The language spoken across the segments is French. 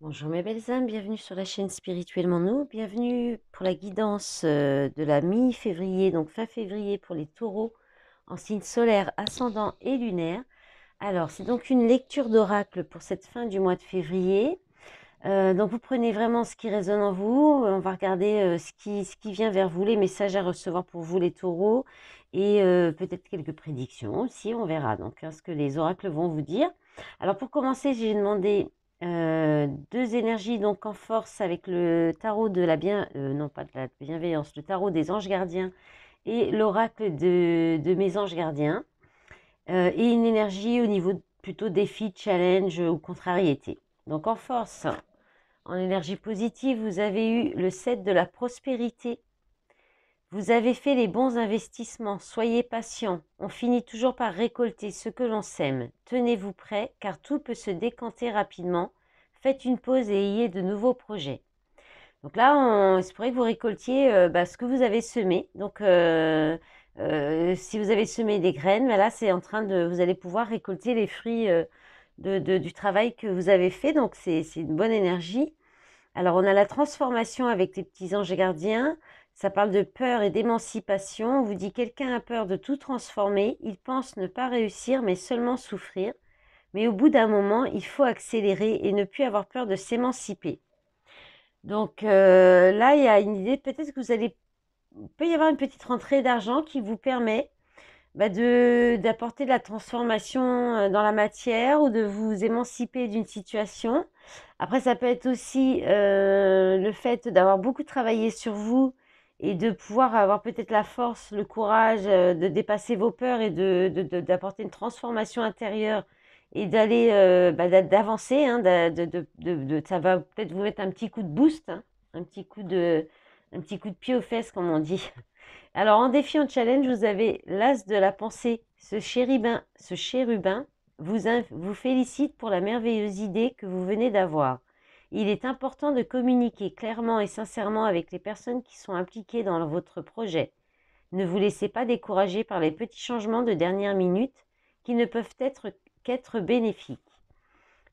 Bonjour mes belles âmes, bienvenue sur la chaîne Spirituellement Nous, bienvenue pour la guidance euh, de la mi-février, donc fin février pour les taureaux en signe solaire, ascendant et lunaire. Alors c'est donc une lecture d'oracle pour cette fin du mois de février. Euh, donc vous prenez vraiment ce qui résonne en vous, euh, on va regarder ce, qui, ce qui vient vers vous, les messages à recevoir pour vous les taureaux et peut-être quelques prédictions aussi, on verra donc hein, ce que les oracles vont vous dire. Alors pour commencer, j'ai demandé euh, deux énergies donc en force avec le tarot de la bien euh, non pas de la bienveillance le tarot des anges gardiens et l'oracle de, mes anges gardiens euh, et une énergie au niveau plutôt défi challenge ou contrariété donc en force en énergie positive vous avez eu le 7 de la prospérité vous avez fait les bons investissements, soyez patient. On finit toujours par récolter ce que l'on sème. Tenez-vous prêt, car tout peut se décanter rapidement. Faites une pause et ayez de nouveaux projets. Donc là, on, il se que vous récoltiez euh, bah, ce que vous avez semé. Donc, euh, euh, si vous avez semé des graines, bah, là, c'est en train de, vous allez pouvoir récolter les fruits du travail que vous avez fait. Donc, c'est une bonne énergie. Alors, on a la transformation avec les petits anges gardiens. Ça parle de peur et d'émancipation. On vous dit quelqu'un a peur de tout transformer, il pense ne pas réussir mais seulement souffrir. Mais au bout d'un moment, il faut accélérer et ne plus avoir peur de s'émanciper. Donc euh, là, il y a une idée, peut-être que vous allez, peut y avoir une petite rentrée d'argent qui vous permet bah, d'apporter de, la transformation euh, dans la matière ou de vous émanciper d'une situation. Après, ça peut être aussi euh, le fait d'avoir beaucoup travaillé sur vous et de pouvoir avoir peut-être la force, le courage euh, de dépasser vos peurs et d'apporter de, de, une transformation intérieure et d'aller euh, bah, d'avancer. Hein, de, ça va peut-être vous mettre un petit coup de boost, hein, un, petit coup de, un petit coup de pied aux fesses, comme on dit. Alors en défi, en challenge, vous avez l'as de la pensée. Ce chérubin, ce chérubin vous, vous félicite pour la merveilleuse idée que vous venez d'avoir. Il est important de communiquer clairement et sincèrement avec les personnes qui sont impliquées dans votre projet. Ne vous laissez pas décourager par les petits changements de dernière minute qui ne peuvent être qu'être bénéfiques.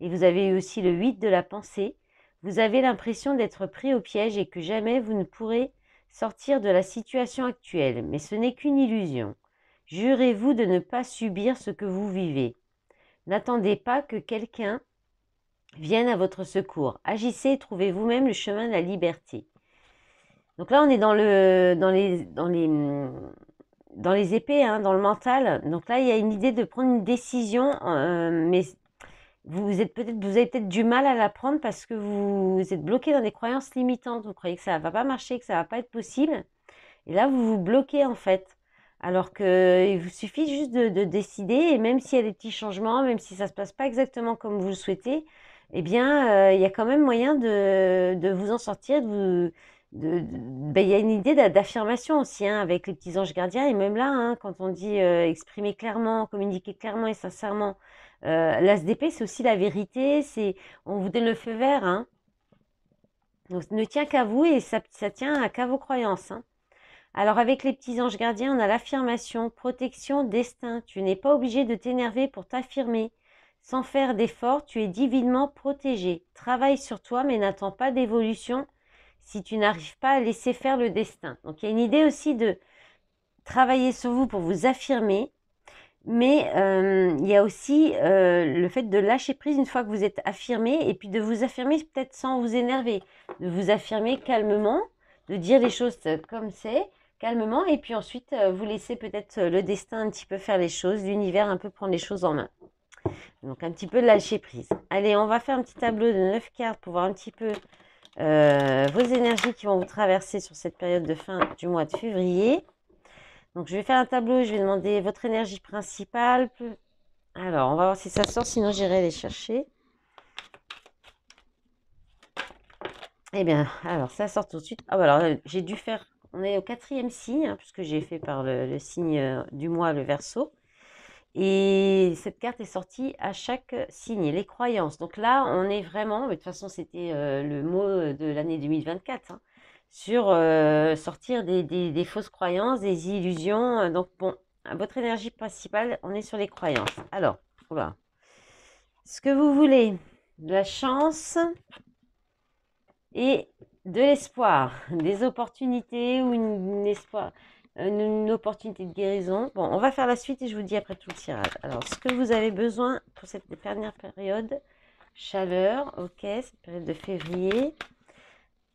Et vous avez eu aussi le 8 de la pensée. Vous avez l'impression d'être pris au piège et que jamais vous ne pourrez sortir de la situation actuelle, mais ce n'est qu'une illusion. Jurez-vous de ne pas subir ce que vous vivez. N'attendez pas que quelqu'un viennent à votre secours. Agissez et trouvez vous-même le chemin de la liberté. Donc là, on est dans, le, dans, les, dans, les, dans les épées, hein, dans le mental. Donc là, il y a une idée de prendre une décision, euh, mais vous, êtes peut-être, vous avez peut-être du mal à la prendre parce que vous êtes bloqué dans des croyances limitantes. Vous croyez que ça ne va pas marcher, que ça ne va pas être possible. Et là, vous vous bloquez en fait. Alors qu'il vous suffit juste de, de, décider, et même s'il y a des petits changements, même si ça ne se passe pas exactement comme vous le souhaitez, eh bien, euh, il y a quand même moyen de, vous en sortir, ben, il y a une idée d'affirmation aussi hein, avec les petits anges gardiens et même là hein, quand on dit euh, exprimer clairement communiquer clairement et sincèrement euh, l'ASDP c'est aussi la vérité c'est on vous donne le feu vert hein. ne tient qu'à vous et ça, tient qu'à vos croyances hein. alors avec les petits anges gardiens on a l'affirmation protection destin tu n'es pas obligé de t'énerver pour t'affirmer sans faire d'effort, tu es divinement protégé. Travaille sur toi, mais n'attends pas d'évolution si tu n'arrives pas à laisser faire le destin. Donc il y a une idée aussi de travailler sur vous pour vous affirmer, mais euh, il y a aussi euh, le fait de lâcher prise une fois que vous êtes affirmé, et puis de vous affirmer peut-être sans vous énerver, de vous affirmer calmement, de dire les choses comme c'est, calmement, et puis ensuite euh, vous laissez peut-être le destin un petit peu faire les choses, l'univers un peu prendre les choses en main. Donc un petit peu de lâcher prise. Allez, on va faire un petit tableau de 9 cartes pour voir un petit peu euh, vos énergies qui vont vous traverser sur cette période de fin du mois de février. Donc je vais faire un tableau, je vais demander votre énergie principale. Alors, on va voir si ça sort, sinon j'irai les chercher. Eh bien, alors ça sort tout de suite. Ah, bah, alors j'ai dû faire. On est au quatrième signe, hein, puisque j'ai fait par le, signe euh, du mois, le verso. Et cette carte est sortie à chaque euh, signe. Les croyances. Donc là, on est vraiment, mais de toute façon, c'était euh, le mot euh, de l'année 2024, hein, sur sortir des, fausses croyances, des illusions. Donc bon, votre énergie principale, on est sur les croyances. Alors, voilà. Ce que vous voulez, de la chance et de l'espoir, des opportunités ou un une espoir une, opportunité de guérison. Bon, on va faire la suite et je vous dis après tout le tirage. Alors, ce que vous avez besoin pour cette dernière période, chaleur, ok, cette période de février,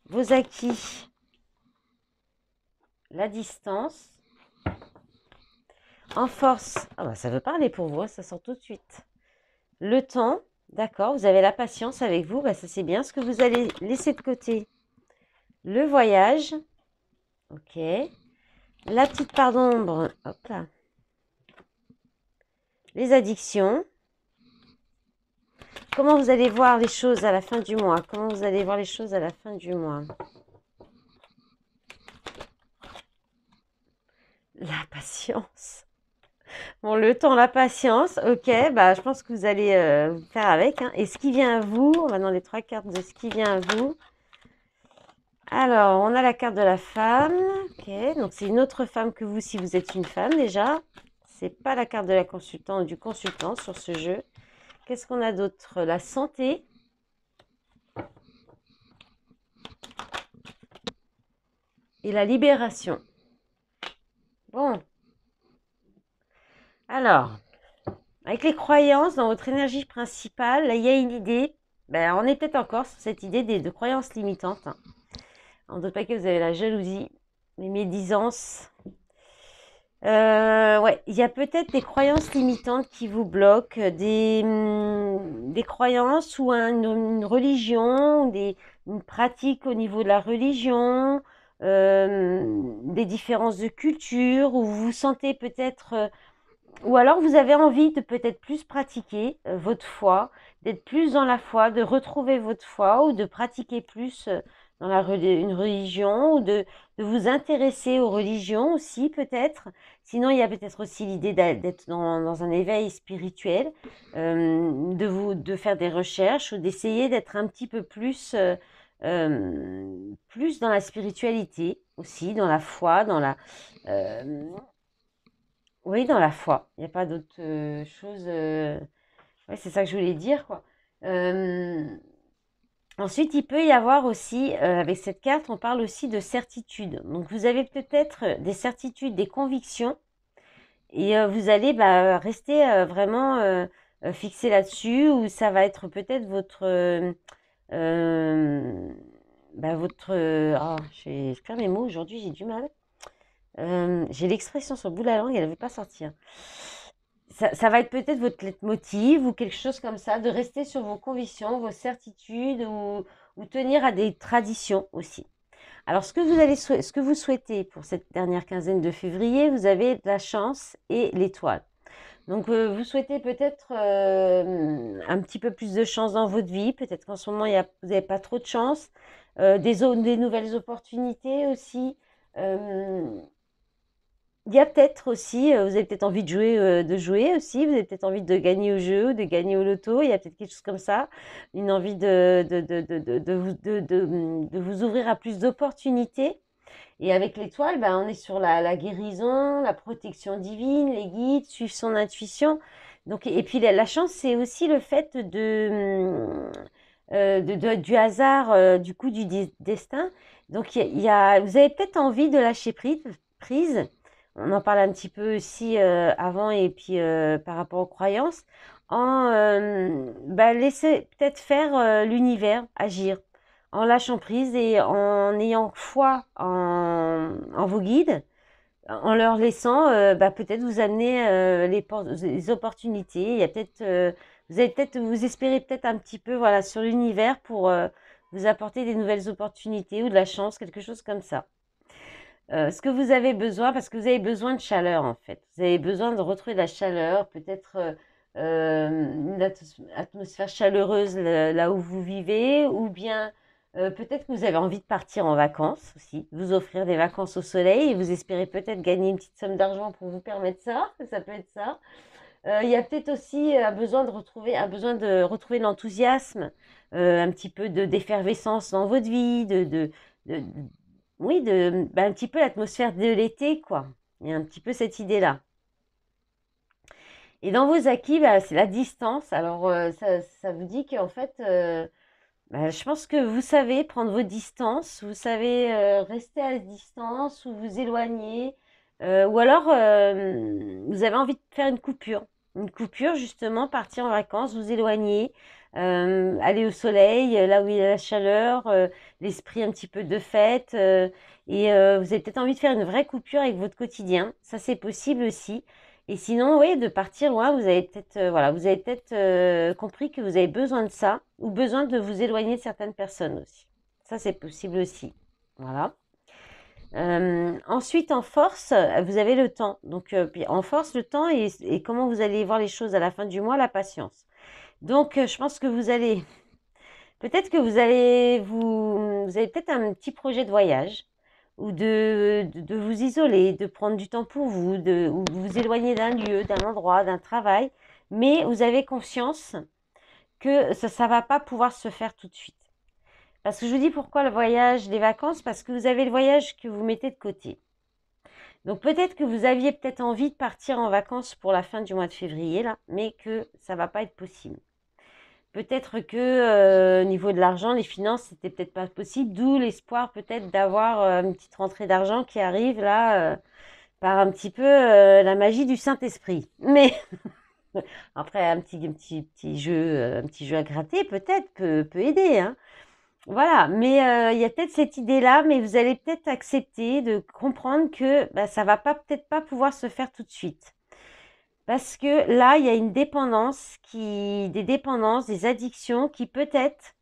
vos acquis, la distance, en force, ah ben, ça veut parler pour vous, hein, ça sort tout de suite. Le temps, d'accord, vous avez la patience avec vous, bah, ça c'est bien. Ce que vous allez laisser de côté, le voyage, ok, la petite part d'ombre, hop là, les addictions, comment vous allez voir les choses à la fin du mois, comment vous allez voir les choses à la fin du mois. La patience. Bon, le temps, la patience, ok, bah, je pense que vous allez euh, faire avec. Hein. Et ce qui vient à vous, on va dans les trois cartes de ce qui vient à vous, alors, on a la carte de la femme. Donc, c'est une autre femme que vous si vous êtes une femme déjà. C'est pas la carte de la consultante ou du consultant sur ce jeu. Qu'est-ce qu'on a d'autre La santé. Et la libération. Bon. Alors, avec les croyances dans votre énergie principale, là, il y a une idée. Ben, on est peut-être encore sur cette idée de croyances limitantes. On doute pas que vous avez la jalousie, les médisances. Euh, ouais, il y a peut-être des croyances limitantes qui vous bloquent, des, hum, croyances ou une religion, des, une pratique au niveau de la religion, euh, des différences de culture, où vous vous sentez peut-être, euh, ou alors vous avez envie de peut-être plus pratiquer votre foi, d'être plus dans la foi, de retrouver votre foi ou de pratiquer plus dans la, une religion ou de, vous intéresser aux religions aussi peut-être. Sinon, il y a peut-être aussi l'idée d'être dans, un éveil spirituel, euh, de, vous, de faire des recherches ou d'essayer d'être un petit peu plus, euh, euh, plus dans la spiritualité aussi, dans la foi, dans la... oui, dans la foi. Il n'y a pas d'autre chose. c'est ça que je voulais dire, quoi. Ensuite, il peut y avoir aussi, euh, avec cette carte, on parle aussi de certitude. Donc, vous avez peut-être euh, des certitudes, des convictions, et euh, vous allez bah, rester vraiment fixé là-dessus, ou ça va être peut-être votre... Bah, votre oh, je perds mes mots aujourd'hui, j'ai du mal. j'ai l'expression sur le bout de la langue, elle ne veut pas sortir. Hein ça, va être peut-être votre leitmotiv ou quelque chose comme ça, de rester sur vos convictions, vos certitudes ou, tenir à des traditions aussi. Alors, ce que, vous allez ce que vous souhaitez pour cette dernière quinzaine de février, vous avez la chance et l'étoile. Donc, euh, vous souhaitez peut-être euh, un petit peu plus de chance dans votre vie. Peut-être qu'en ce moment, y vous n'avez pas trop de chance. Euh, des, des nouvelles opportunités aussi il y a peut-être aussi, euh, vous avez peut-être envie de jouer, euh, de jouer aussi, vous avez peut-être envie de gagner au jeu, de gagner au loto, il y a peut-être quelque chose comme ça, une envie de, de, de, de vous, mm, de, vous ouvrir à plus d'opportunités. Et avec l'étoile, ben, on est sur la, guérison, la protection divine, les guides, suivre son intuition. Donc, et puis la, chance, c'est aussi le fait de, mm, euh, du hasard, du coup, du destin. Donc, il y a, vous avez peut-être envie de lâcher prise on en parle un petit peu aussi euh, avant et puis euh, par rapport aux croyances, en euh, bah, laisser peut-être faire l'univers agir, en lâchant prise et en ayant foi en, vos guides, en leur laissant bah, peut-être vous amener les, opportunités. Il y peut-être vous avez peut-être vous espérez peut-être un petit peu voilà sur l'univers pour vous apporter des nouvelles opportunités ou de la chance, quelque chose comme ça. Euh, ce que vous avez besoin, parce que vous avez besoin de chaleur en fait. Vous avez besoin de retrouver de la chaleur, peut-être euh, euh une atmosphère chaleureuse là, où vous vivez, ou bien euh, peut-être que vous avez envie de partir en vacances aussi, vous offrir des vacances au soleil et vous espérez peut-être gagner une petite somme d'argent pour vous permettre ça, ça peut être ça. Il y a peut-être aussi un besoin de retrouver, un besoin de retrouver l'enthousiasme, un petit peu de d'effervescence dans votre vie, de, de oui, de, ben, un petit peu l'atmosphère de l'été, quoi. Il y a un petit peu cette idée-là. Et dans vos acquis, bah, c'est la distance. Alors, euh, ça, vous dit qu'en fait, euh, bah, je pense que vous savez prendre vos distances, vous savez euh, rester à distance ou vous éloigner. ou alors, vous avez envie de faire une coupure. Une coupure, justement, partir en vacances, vous éloigner, euh, aller au soleil, euh, là où il y a la chaleur, euh, l'esprit un petit peu de fête. et vous avez peut-être envie de faire une vraie coupure avec votre quotidien. Ça, c'est possible aussi. Et sinon, oui, de partir loin, vous avez peut-être peut-être compris que vous avez besoin de ça ou besoin de vous éloigner de certaines personnes aussi. Ça, c'est possible aussi. Voilà. ensuite, en force, vous avez le temps. Donc, en force, le temps et, comment vous allez voir les choses à la fin du mois, la patience. Donc, euh, je pense que vous allez, peut-être que vous allez vous, avez peut-être un petit projet de voyage ou de, vous isoler, de prendre du temps pour vous, de, ou vous éloigner d'un lieu, d'un endroit, d'un travail, mais vous avez conscience que ça ne va pas pouvoir se faire tout de suite. Parce que je vous dis pourquoi le voyage, les vacances, parce que vous avez le voyage que vous mettez de côté. Donc peut-être que vous aviez peut-être envie de partir en vacances pour la fin du mois de février, là, mais que ça ne va pas être possible peut-être que euh, au niveau de l'argent, les finances, c'était peut-être pas possible, d'où l'espoir peut-être d'avoir euh, une petite rentrée d'argent qui arrive là euh, par un petit peu la magie du Saint-Esprit. Mais après un petit, petit, petit jeu un petit jeu à gratter peut-être peut, peut aider hein. Voilà, mais il y a peut-être cette idée-là, mais vous allez peut-être accepter de comprendre que bah, ça va pas peut-être pas pouvoir se faire tout de suite. Parce que là, il y a une dépendance, qui, des dépendances, des addictions qui peut-être...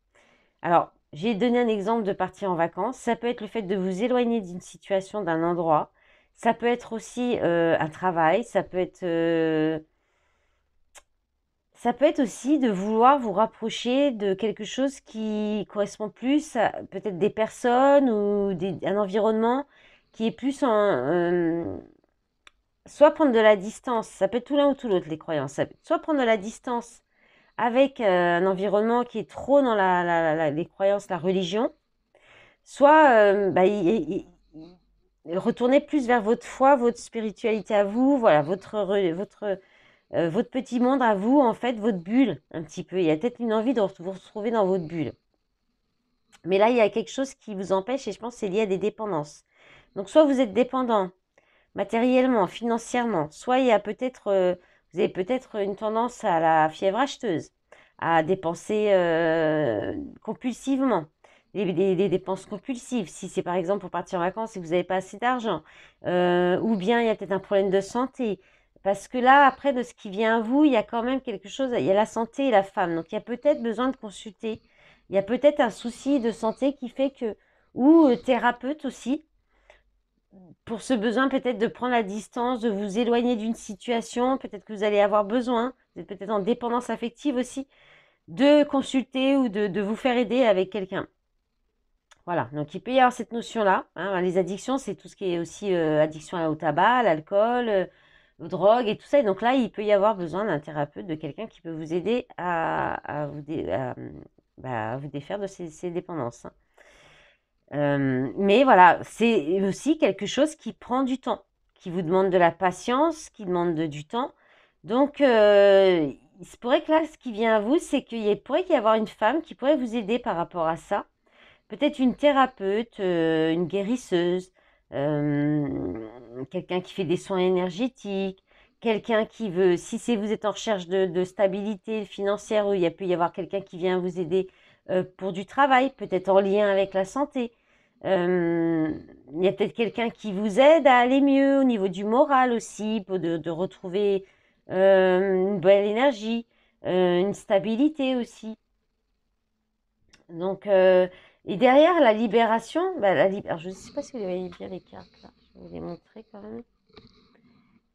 Alors, j'ai donné un exemple de partir en vacances. Ça peut être le fait de vous éloigner d'une situation, d'un endroit. Ça peut être aussi euh, un travail. Ça peut être... Euh, ça peut être aussi de vouloir vous rapprocher de quelque chose qui correspond plus à peut-être des personnes ou des, un environnement qui est plus en, euh, soit prendre de la distance, ça peut être tout l'un ou tout l'autre les croyances, soit prendre de la distance avec euh, un environnement qui est trop dans les croyances, la religion, soit euh, bah, retourner plus vers votre foi, votre spiritualité à vous, voilà, votre, votre, euh, votre petit monde à vous, en fait, votre bulle, un petit peu. Il y a peut-être une envie de vous retrouver dans votre bulle. Mais là, il y a quelque chose qui vous empêche et je pense que c'est lié à des dépendances. Donc, soit vous êtes dépendant matériellement, financièrement. Soit il peut-être, euh, vous avez peut-être une tendance à la fièvre acheteuse, à dépenser euh, compulsivement. Des, dépenses compulsives, si c'est par exemple pour partir en vacances et que vous n'avez pas assez d'argent, euh, ou bien il y a peut-être un problème de santé, parce que là, après, de ce qui vient à vous, il y a quand même quelque chose, il y a la santé et la femme, donc il y a peut-être besoin de consulter, il y a peut-être un souci de santé qui fait que, ou thérapeute aussi, pour ce besoin peut-être de prendre la distance, de vous éloigner d'une situation, peut-être que vous allez avoir besoin, vous êtes peut-être en dépendance affective aussi, de consulter ou de, vous faire aider avec quelqu'un. Voilà, donc il peut y avoir cette notion-là. Hein, les addictions, c'est tout ce qui est aussi euh, addiction au tabac, à l'alcool, euh, aux drogues et tout ça. Et donc là, il peut y avoir besoin d'un thérapeute, de quelqu'un qui peut vous aider à, vous, bah, vous, défaire de ces, dépendances. Hein. Euh, mais voilà, c'est aussi quelque chose qui prend du temps, qui vous demande de la patience, qui demande du temps. Donc, euh, il se pourrait que là, ce qui vient à vous, c'est qu'il pourrait y avoir une femme qui pourrait vous aider par rapport à ça. Peut-être une thérapeute, euh, une guérisseuse, quelqu'un qui fait des soins énergétiques, quelqu'un qui veut, si vous êtes en recherche de, stabilité financière, où il peut y avoir quelqu'un qui vient vous aider pour du travail, peut-être en lien avec la santé. Euh, il y a peut-être quelqu'un qui vous aide à aller mieux au niveau du moral aussi, de, de retrouver euh, une belle énergie, euh, une stabilité aussi. Donc, et derrière la libération, bah, je ne sais pas si vous voyez bien les cartes là, je vais vous les montrer quand même.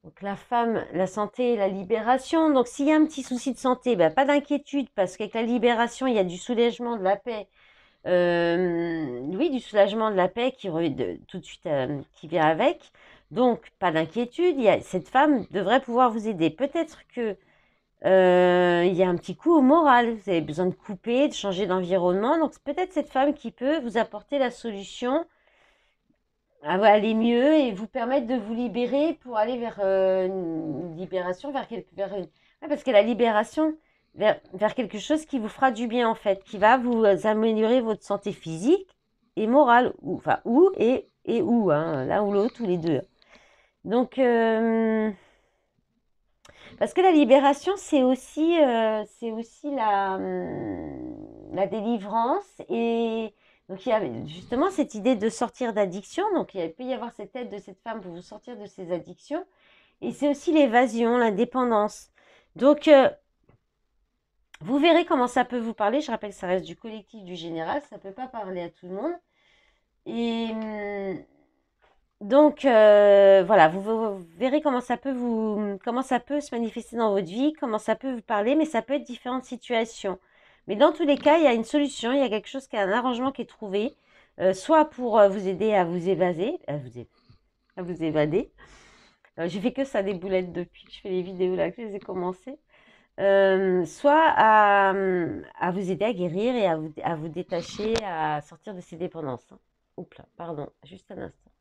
Donc la femme, la santé la libération. Donc s'il y a un petit souci de santé, bah, pas d'inquiétude parce qu'avec la libération, il y a du soulagement, de la paix, oui, du soulagement de la paix qui tout de suite qui vient avec. Donc, pas d'inquiétude, cette femme devrait pouvoir vous aider. Peut-être que il y a un petit coup au moral, vous avez besoin de couper, de changer d'environnement. Donc, c'est peut-être cette femme qui peut vous apporter la solution à aller mieux et vous permettre de vous libérer pour aller vers une libération, vers, quelque, parce que la libération, vers, quelque chose qui vous fera du bien en fait, qui va vous euh, améliorer votre santé physique et morale, ou, enfin ou et, et ou, hein, l'un ou l'autre, ou les deux. Donc, euh, parce que la libération, c'est aussi, euh, aussi la, hum, la délivrance et donc il y a justement cette idée de sortir d'addiction. Donc il peut y avoir cette aide de cette femme pour vous sortir de ces addictions. Et c'est aussi l'évasion, l'indépendance. Donc vous verrez comment ça peut vous parler. Je rappelle que ça reste du collectif, du général. Ça ne peut pas parler à tout le monde. Et hum, donc, euh, voilà, vous, verrez comment ça, peut vous, comment ça peut se manifester dans votre vie, comment ça peut vous parler, mais ça peut être différentes situations. Mais dans tous les cas, il y a une solution, il y a quelque chose, qui a un arrangement qui est trouvé, euh, soit pour euh, vous aider à vous évaser, à vous, à vous évader. Je j'ai fait que ça des boulettes depuis, je fais les vidéos là que je les ai commencées. Euh, soit mmh, à, vous aider à guérir et à vous, à vous détacher, à sortir de ces dépendances. Hein. Oups pardon, juste un instant.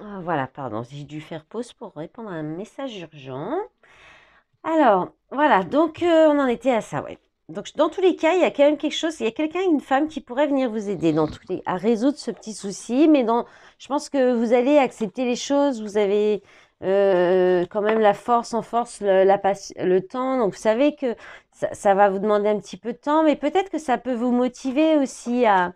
Ah, voilà, pardon, j'ai dû faire pause pour répondre à un message urgent. Alors, voilà, donc euh, on en était à ça, ouais. Donc, dans tous les cas, il y a quand même quelque chose, il y a quelqu'un, une femme qui pourrait venir vous aider dans tous les, à résoudre ce petit souci, mais dans, je pense que vous allez accepter les choses, vous avez, euh, quand même la force en force le, le temps. Donc vous savez que ça, va vous demander un petit peu de temps, mais peut-être que ça peut vous motiver aussi à,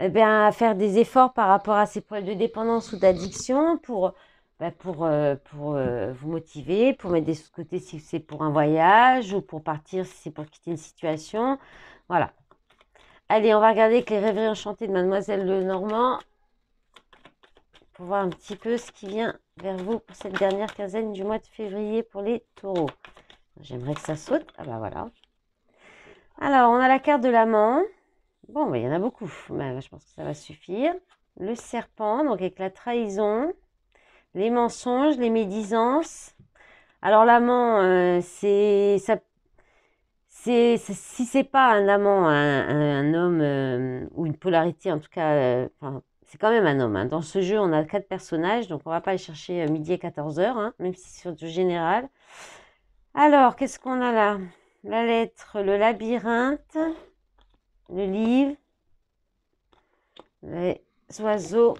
eh bien, à faire des efforts par rapport à ces problèmes de dépendance ou d'addiction pour, bah, pour, euh, pour euh, vous motiver, pour mettre des sous côtés si c'est pour un voyage ou pour partir si c'est pour quitter une situation. Voilà. Allez, on va regarder avec les rêveries enchantées de Mademoiselle Lenormand pour voir un petit peu ce qui vient vers vous pour cette dernière quinzaine du mois de février pour les taureaux. J'aimerais que ça saute. Ah bah voilà. Alors, on a la carte de l'amant. Bon, bah, il y en a beaucoup, mais bah, je pense que ça va suffire. Le serpent, donc avec la trahison, les mensonges, les médisances. Alors l'amant, euh, c'est ça c'est si c'est pas un amant, un, homme euh, ou une polarité en tout cas, euh, c'est quand même un homme. Hein. Dans ce jeu, on a quatre personnages, donc on va pas aller chercher euh, midi et 14 h même si c'est sur général. Alors, qu'est-ce qu'on a là La lettre, le labyrinthe, le livre, les oiseaux,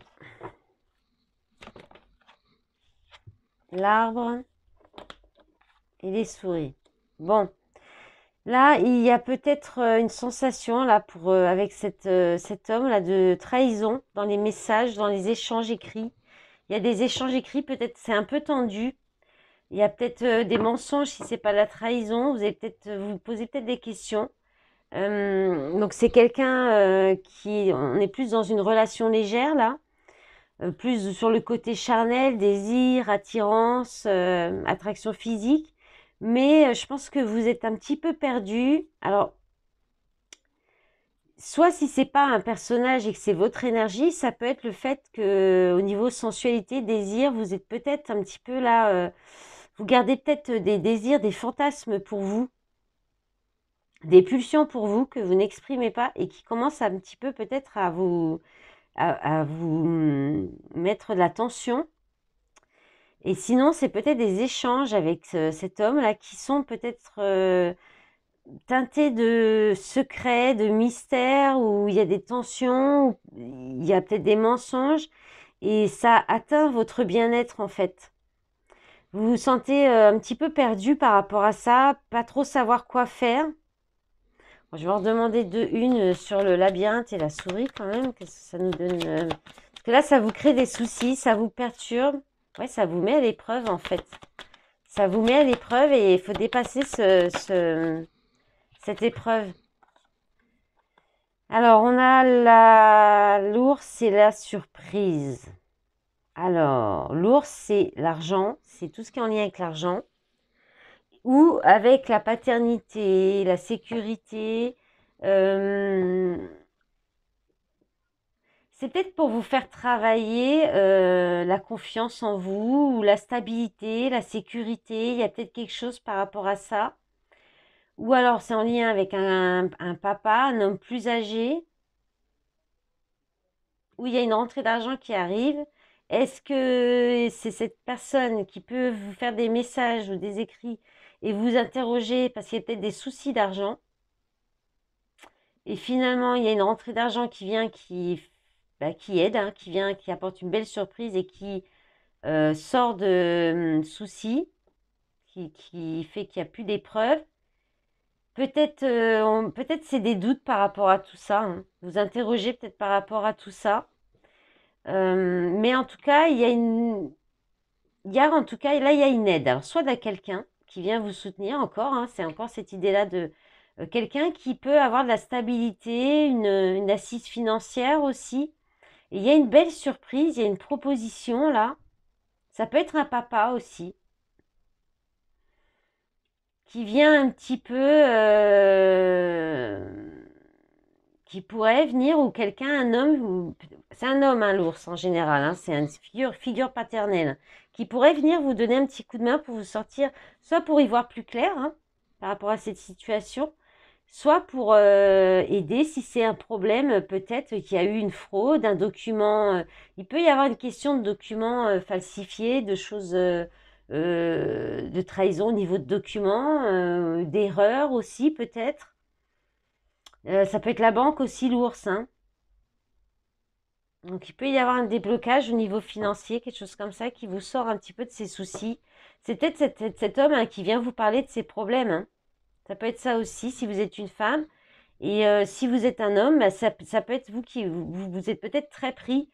l'arbre et les souris. Bon, Là, il y a peut-être euh, une sensation là pour euh, avec euh, cet homme là de trahison dans les messages, dans les échanges écrits. Il y a des échanges écrits, peut-être c'est un peu tendu. Il y a peut-être des mensonges si c'est pas la trahison. Vous peut-être vous posez peut-être des questions. Hum, donc c'est quelqu'un qui on est plus dans une relation légère là, plus sur le côté charnel, désir, attirance, attraction physique mais euh, je pense que vous êtes un petit peu perdu. Alors, soit si c'est pas un personnage et que c'est votre énergie, ça peut être le fait que au niveau sensualité, désir, vous êtes peut-être un petit peu là, euh, vous gardez peut-être des désirs, des fantasmes pour vous, des pulsions pour vous que vous n'exprimez pas et qui commencent un petit peu peut-être à vous à vous hum, mettre de la tension et sinon, c'est peut-être des échanges avec cet homme-là qui sont peut-être euh, teintés de secrets, de mystères, où il y a des tensions, où il y a peut-être des mensonges, et ça atteint votre bien-être en fait. Vous vous sentez euh, un petit peu perdu par rapport à ça, pas trop savoir quoi faire. je vais en demander deux, une euh, sur le labyrinthe et la souris quand même, que ça nous donne. Parce que là, ça vous crée des soucis, ça vous perturbe ouais, ça vous met à l'épreuve en fait. Ça vous met à l'épreuve et il faut dépasser ce, cette épreuve. Alors, on a l'ours et la surprise. Alors, l'ours, c'est l'argent, c'est tout ce qui est en lien avec l'argent, ou avec la paternité, la sécurité, euh, c'est peut-être pour vous faire travailler euh, la confiance en vous, ou la stabilité, la sécurité. Il y a peut-être quelque chose par rapport à ça. Ou alors c'est en lien avec un, un, papa, un homme plus âgé, où il y a une rentrée d'argent qui arrive. Est-ce que c'est cette personne qui peut vous faire des messages ou des écrits et vous interroger parce qu'il y a peut-être des soucis d'argent et finalement, il y a une rentrée d'argent qui vient qui bah, qui aide, hein, qui vient, qui apporte une belle surprise et qui euh, sort de hum, soucis, qui, fait qu'il n'y a plus d'épreuves. Peut-être euh, peut-être c'est des doutes par rapport à tout ça. Hein. Vous interrogez peut-être par rapport à tout ça. Hum, mais en tout cas, il y a une. Il y a, en tout cas, là, il y a une aide. Alors, soit de quelqu'un qui vient vous soutenir encore, hein, c'est encore cette idée-là de euh, quelqu'un qui peut avoir de la stabilité, une assise financière aussi, il y a une belle surprise, il y a une proposition là. Ça peut être un papa aussi. Qui vient un petit peu... Euh, qui pourrait venir ou quelqu'un, un homme, c'est un homme un hein, l'ours en général, hein, c'est une figure, paternelle, qui pourrait venir vous donner un petit coup de main pour vous sortir, soit pour y voir plus clair hein, par rapport à cette situation, soit pour euh, aider si c'est un problème, euh, peut-être qu'il y a eu une fraude, un document. Euh, il peut y avoir une question de documents falsifiés, de choses de trahison au niveau de documents, d'erreurs aussi peut-être. ça peut être la banque aussi, l'ours. Hein. Donc il peut y avoir un déblocage au niveau financier, quelque chose comme ça qui vous sort un petit peu de ses soucis. C'est peut-être cet, homme hein, qui vient vous parler de ses problèmes. Hein. Ça peut être ça aussi si vous êtes une femme. Et euh, si vous êtes un homme, bah, ça, peut être vous qui vous, êtes peut-être très pris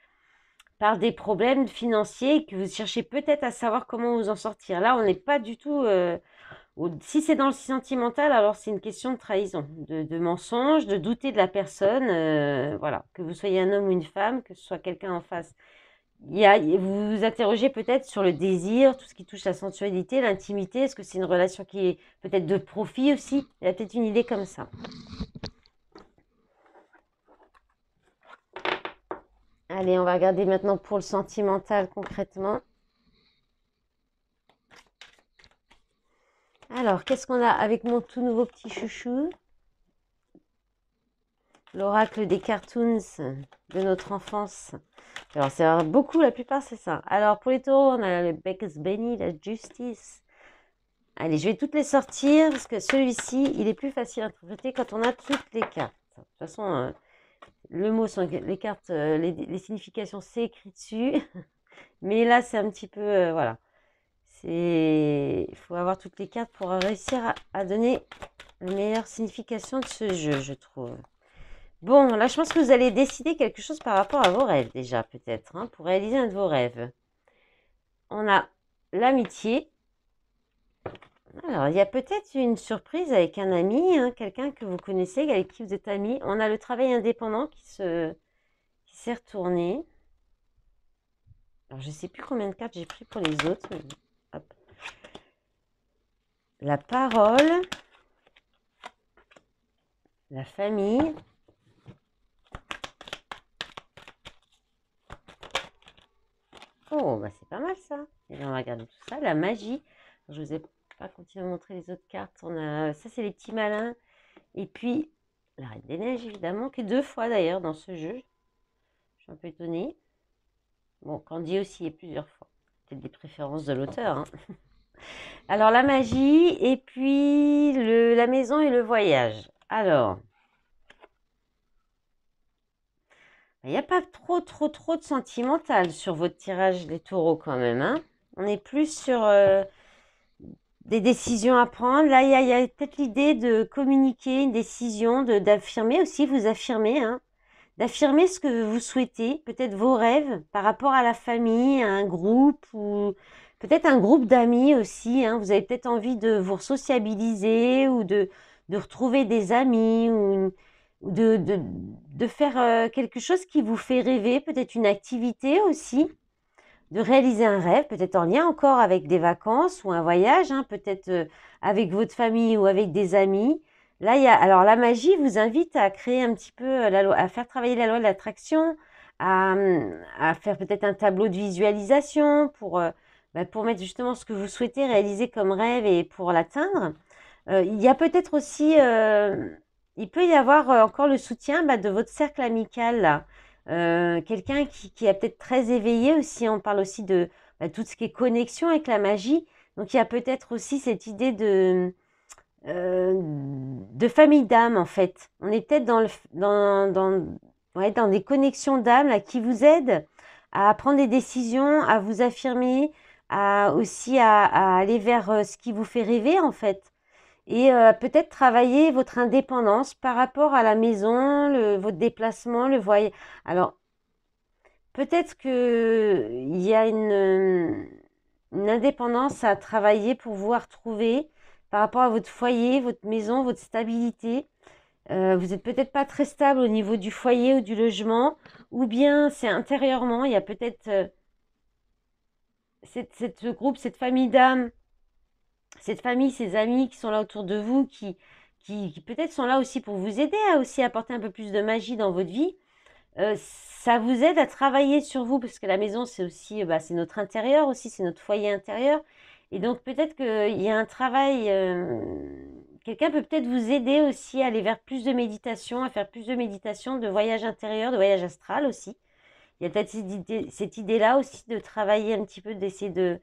par des problèmes financiers et que vous cherchez peut-être à savoir comment vous en sortir. Là, on n'est pas du tout. Euh, si c'est dans le sentimental, alors c'est une question de trahison, de, mensonge, de douter de la personne. Euh, voilà, que vous soyez un homme ou une femme, que ce soit quelqu'un en face vous vous interrogez peut-être sur le désir, tout ce qui touche la sensualité, l'intimité. Est-ce que c'est une relation qui est peut-être de profit aussi Il y a peut-être une idée comme ça. Allez, on va regarder maintenant pour le sentimental concrètement. Alors, qu'est-ce qu'on a avec mon tout nouveau petit chouchou l'oracle des cartoons de notre enfance. Alors, c'est beaucoup, la plupart, c'est ça. Alors, pour les taureaux, on a le Beck's Benny, la justice. Allez, je vais toutes les sortir parce que celui-ci, il est plus facile à interpréter quand on a toutes les cartes. De toute façon, euh, le mot, sont les cartes, euh, les, significations, c'est écrit dessus. Mais là, c'est un petit peu, euh, voilà. C'est, il faut avoir toutes les cartes pour réussir à donner la meilleure signification de ce jeu, je trouve. Bon, là, je pense que vous allez décider quelque chose par rapport à vos rêves déjà, peut-être, hein, pour réaliser un de vos rêves. On a l'amitié. Alors, il y a peut-être une surprise avec un ami, hein, quelqu'un que vous connaissez, avec qui vous êtes ami. On a le travail indépendant qui se qui s'est retourné. Alors, je ne sais plus combien de cartes j'ai pris pour les autres. La parole. La famille. Bah, c'est pas mal ça. Et on ben, va regarder tout ça. La magie. Je vous ai pas continué à montrer les autres cartes. On a, ça, c'est les petits malins. Et puis, la Reine des Neiges, évidemment, qui est deux fois d'ailleurs dans ce jeu. Je suis un peu étonnée. Bon, Candy aussi est plusieurs fois. Peut-être des préférences de l'auteur. Hein. Alors, la magie, et puis le, la maison et le voyage. Alors, Il n'y a pas trop, trop, trop de sentimental sur votre tirage, des taureaux, quand même. Hein. On est plus sur euh, des décisions à prendre. Là, il y a, peut-être l'idée de communiquer une décision, d'affirmer aussi, vous affirmer, hein, d'affirmer ce que vous souhaitez, peut-être vos rêves par rapport à la famille, à un groupe ou peut-être un groupe d'amis aussi. Hein. vous avez peut-être envie de vous sociabiliser ou de, de retrouver des amis ou de, de, de faire euh, quelque chose qui vous fait rêver, peut-être une activité aussi, de réaliser un rêve, peut-être en lien encore avec des vacances ou un voyage, hein, peut-être euh, avec votre famille ou avec des amis. Là, il y a, alors la magie vous invite à créer un petit peu euh, la loi, à faire travailler la loi de l'attraction, à, à, faire peut-être un tableau de visualisation pour, bah, pour mettre justement ce que vous souhaitez réaliser comme rêve et pour l'atteindre. il y a peut-être aussi il peut y avoir euh, encore le soutien bah, de votre cercle amical. Euh, quelqu'un qui, qui, est peut-être très éveillé aussi, on parle aussi de bah, tout ce qui est connexion avec la magie. Donc il y a peut-être aussi cette idée de, euh, de famille d'âme en fait. On est peut-être dans, le, dans, dans, dans des connexions d'âme qui vous aident à prendre des décisions, à vous affirmer, à aussi à aller vers ce qui vous fait rêver en fait et euh, peut-être travailler votre indépendance par rapport à la maison, votre déplacement, le voyage. Alors, peut-être qu'il y a euh, une, indépendance à travailler pour vous retrouver par rapport à votre foyer, votre maison, votre stabilité. Euh, vous n'êtes peut-être pas très stable au niveau du foyer ou du logement, ou bien c'est intérieurement, il y a peut-être cette, ce groupe, cette famille d'âmes cette famille, ces amis qui sont là autour de vous, qui, qui, peut-être sont là aussi pour vous aider à aussi apporter un peu plus de magie dans votre vie. Euh, ça vous aide à travailler sur vous parce que la maison c'est aussi euh, bah, c'est notre intérieur aussi c'est notre foyer intérieur et donc peut-être qu'il euh, y a un travail quelqu'un peut peut-être vous aider aussi à aller vers plus de méditation à faire plus de méditation de voyage intérieur de voyage astral aussi il y a peut-être cette idée, cette idée là aussi de travailler un petit peu d'essayer de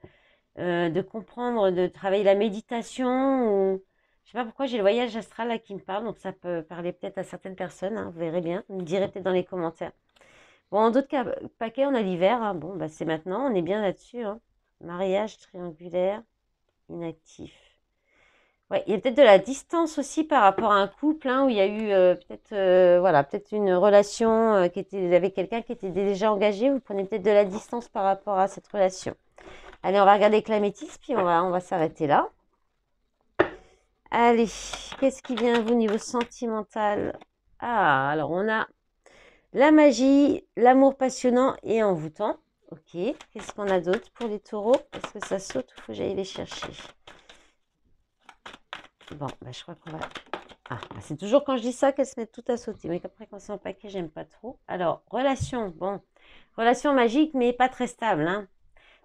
euh, de comprendre, de travailler la méditation. Ou... Je sais pas pourquoi j'ai le voyage astral là qui me parle, donc ça peut parler peut-être à certaines personnes, hein, vous verrez bien, vous me direz peut-être dans les commentaires. Bon, en d'autres cas, paquet, on a l'hiver, hein. bon, bah, c'est maintenant, on est bien là-dessus. Hein. Mariage triangulaire, inactif. Ouais, il y a peut-être de la distance aussi par rapport à un couple où il y a eu euh, peut-être euh, voilà, peut une relation qui était avec quelqu'un qui était déjà engagé. Vous prenez peut-être de la distance par rapport à cette relation. Allez, on va regarder Clamétis, puis on va, on va s'arrêter là. Allez, qu'est-ce qui vient à vous niveau sentimental Ah, alors on a la magie, l'amour passionnant et envoûtant. Ok, qu'est-ce qu'on a d'autre pour les taureaux Est-ce que ça saute ou faut que j'aille les chercher Bon, bah, je crois qu'on va... Ah, bah, c'est toujours quand je dis ça qu'elles se mettent tout à sauter. Mais après, quand c'est en paquet, j'aime pas trop. Alors, relation, bon. Relation magique, mais pas très stable. Hein.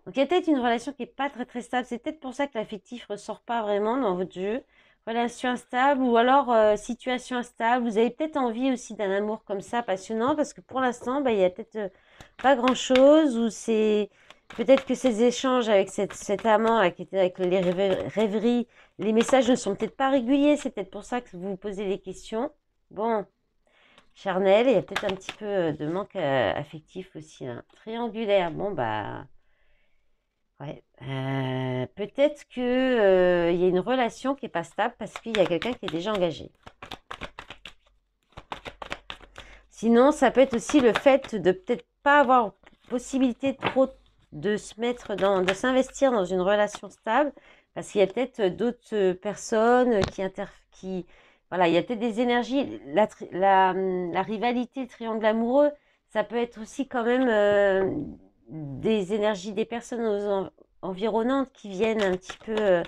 Donc il y a peut-être une relation qui n'est pas très très stable. C'est peut-être pour ça que l'affectif ne ressort pas vraiment dans votre jeu. Relation instable ou alors euh, situation instable. Vous avez peut-être envie aussi d'un amour comme ça, passionnant, parce que pour l'instant, bah, il n'y a peut-être euh, pas grand-chose. Ou c'est peut-être que ces échanges avec cet amant avec les rêveries, les messages ne sont peut-être pas réguliers. C'est peut-être pour ça que vous vous posez des questions. Bon, charnel, il y a peut-être un petit peu euh, de manque affectif aussi. Hein. Triangulaire, bon bah Ouais. Euh, peut-être qu'il euh, y a une relation qui n'est pas stable parce qu'il y a quelqu'un qui est déjà engagé. Sinon, ça peut être aussi le fait de peut-être pas avoir possibilité de trop de se mettre dans, de s'investir dans une relation stable parce qu'il y a peut-être d'autres euh, personnes qui inter, qui, voilà, il y a peut-être des énergies, hum, la, rivalité, le triangle amoureux, ça peut être aussi quand même des énergies des personnes environnantes qui viennent un petit peu euh,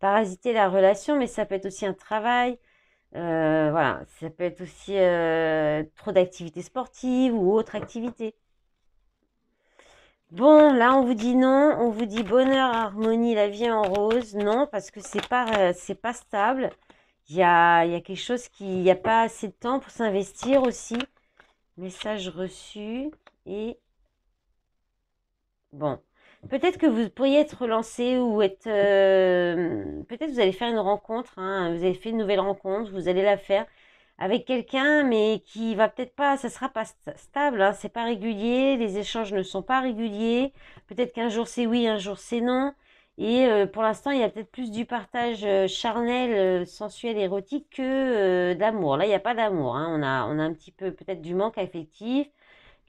parasiter la relation, mais ça peut être aussi un travail, euh, voilà, ça peut être aussi euh, trop d'activités sportives ou autres activités. Bon, là on vous dit non, on vous dit bonheur, harmonie, la vie en rose, non, parce que c'est pas, c'est pas stable. Il y a, y a, quelque chose qui, il n'y a pas assez de temps pour s'investir aussi. Message reçu et Bon. Peut-être que vous pourriez être relancé ou être. Euh, peut-être vous allez faire une rencontre. Hein. vous avez fait une nouvelle rencontre. Vous allez la faire avec quelqu'un, mais qui va peut-être pas, ça sera pas stable, hein. c'est pas régulier, les échanges ne sont pas réguliers. Peut-être qu'un jour c'est oui, un jour c'est non. Et euh, pour l'instant, il y a peut-être plus du partage euh, charnel, sensuel, érotique que d'amour. Là, il n'y a pas d'amour. Hein. On, a, on a un petit peu peut-être du manque affectif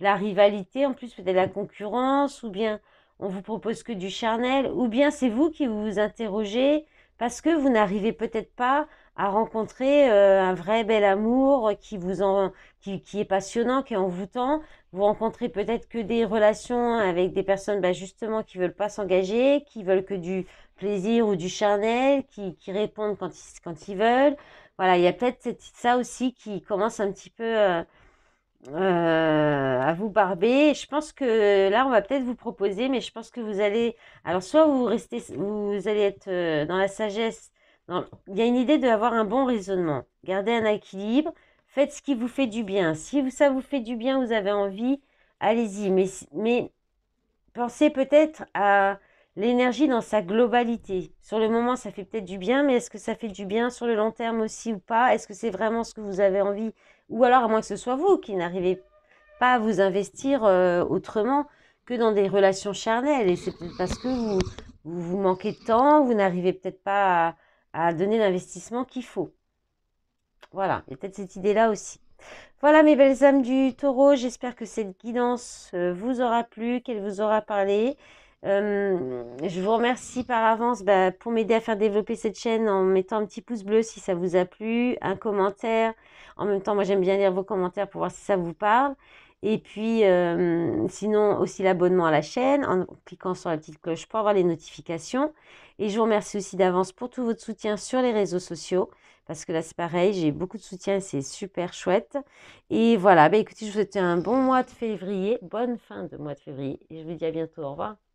la rivalité, en plus peut-être la concurrence, ou bien on vous propose que du charnel, ou bien c'est vous qui vous, vous interrogez parce que vous n'arrivez peut-être pas à rencontrer euh, un vrai bel amour qui vous en, qui, est passionnant, qui est envoûtant. Vous rencontrez peut-être que des relations avec des personnes bah, justement qui veulent pas s'engager, qui veulent que du plaisir ou du charnel, qui, qui répondent quand ils, quand ils veulent. Voilà, il y a peut-être ça aussi qui commence un petit peu euh, euh, à vous barber. Je pense que là, on va peut-être vous proposer, mais je pense que vous allez. Alors, soit vous restez, vous allez être euh, dans la sagesse. Il y a une idée d'avoir un bon raisonnement. Gardez un équilibre. Faites ce qui vous fait du bien. Si ça vous fait du bien, vous avez envie, allez-y. mais pensez peut-être à l'énergie dans sa globalité. Sur le moment, ça fait peut-être du bien, mais est-ce que ça fait du bien sur le long terme aussi ou pas Est-ce que c'est vraiment ce que vous avez envie Ou alors, à moins que ce soit vous qui n'arrivez pas à vous investir euh, autrement que dans des relations charnelles. Et c'est peut-être parce que vous, vous, manquez de temps, vous n'arrivez peut-être pas à, à donner l'investissement qu'il faut. Voilà, il y a peut-être cette idée-là aussi. Voilà mes belles âmes du taureau, j'espère que cette guidance euh, vous aura plu, qu'elle vous aura parlé. Euh, je vous remercie par avance bah, pour m'aider à faire développer cette chaîne en mettant un petit pouce bleu si ça vous a plu, un commentaire. En même temps, moi j'aime bien lire vos commentaires pour voir si ça vous parle. Et puis, euh, sinon, aussi l'abonnement à la chaîne en cliquant sur la petite cloche pour avoir les notifications. Et je vous remercie aussi d'avance pour tout votre soutien sur les réseaux sociaux. Parce que là, c'est pareil, j'ai beaucoup de soutien, c'est super chouette. Et voilà, bah, écoutez, je vous souhaite un bon mois de février, bonne fin de mois de février. Et je vous dis à bientôt, au revoir.